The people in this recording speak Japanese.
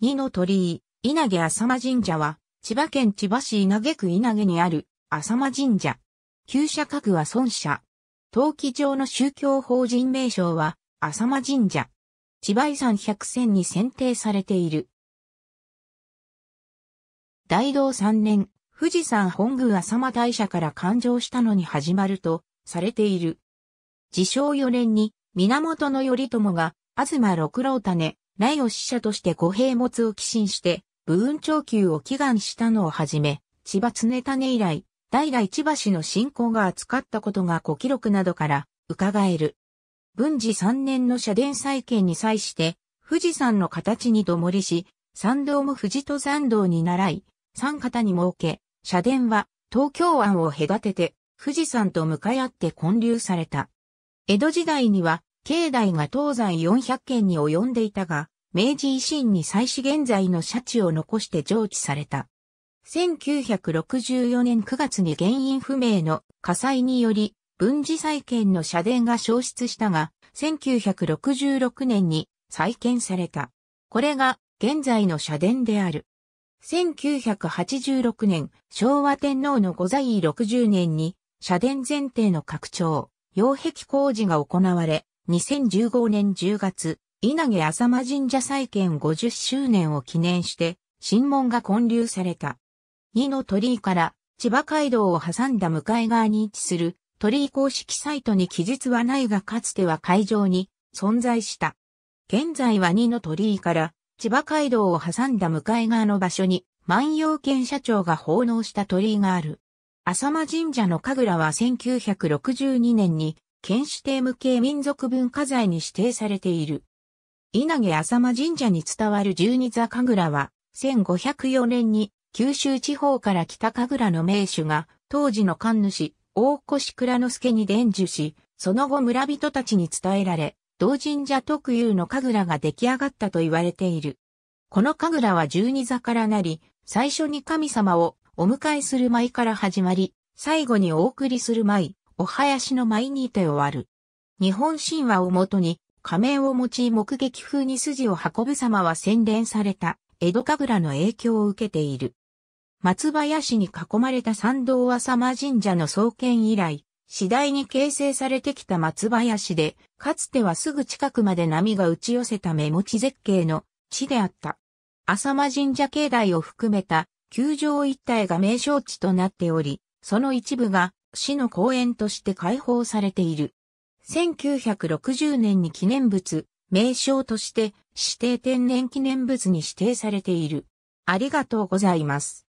二の鳥居、稲毛浅間神社は、千葉県千葉市稲毛区稲毛にある浅間神社。旧社格は孫社。陶器上の宗教法人名称は、浅間神社。千葉遺産百選に選定されている。大道三年、富士山本宮浅間大社から誕生したのに始まると、されている。自称四年に、源頼朝が、東六郎種、来を使者として五兵物を寄進して、武運長久を祈願したのをはじめ、千葉常種以来、代々千葉市の信仰が扱ったことが古記録などから伺える。文治3年の社殿再建に際して、富士山の形にどもりし、山道も富士登山道に習い、山方に設け、社殿は東京湾を隔てて富士山と向かい合って建立された。江戸時代には境内が東西400軒に及んでいたが、明治維新に際始現在の社地を残して上記された。1964年9月に原因不明の火災により、文治再建の社殿が消失したが、1966年に再建された。これが現在の社殿である。1986年、昭和天皇の御在位60年に、社殿前提の拡張、擁壁工事が行われ、2015年10月、稲毛浅間神社再建50周年を記念して、神門が建立された。二の鳥居から千葉街道を挟んだ向かい側に位置する鳥居公式サイトに記述はないがかつては会場に存在した。現在は二の鳥居から千葉街道を挟んだ向かい側の場所に万葉県社長が奉納した鳥居がある。浅間神社の神楽は1962年に県指定無形民族文化財に指定されている。稲毛浅間神社に伝わる十二座神楽は、1504年に九州地方から北神楽の名手が、当時の神主、大越倉之助に伝授し、その後村人たちに伝えられ、同神社特有の神楽が出来上がったと言われている。この神楽は十二座からなり、最初に神様をお迎えする舞から始まり、最後にお送りする舞、お囃子の舞にて終わる。日本神話をもとに、仮面を用い目撃風に筋を運ぶ様は洗練された、江戸神楽の影響を受けている。松林に囲まれた参道浅間神社の創建以来、次第に形成されてきた松林で、かつてはすぐ近くまで波が打ち寄せた目持ち絶景の地であった。浅間神社境内を含めた、球場一帯が名勝地となっており、その一部が市の公園として開放されている。1960年に記念物、名称として指定天然記念物に指定されている。ありがとうございます。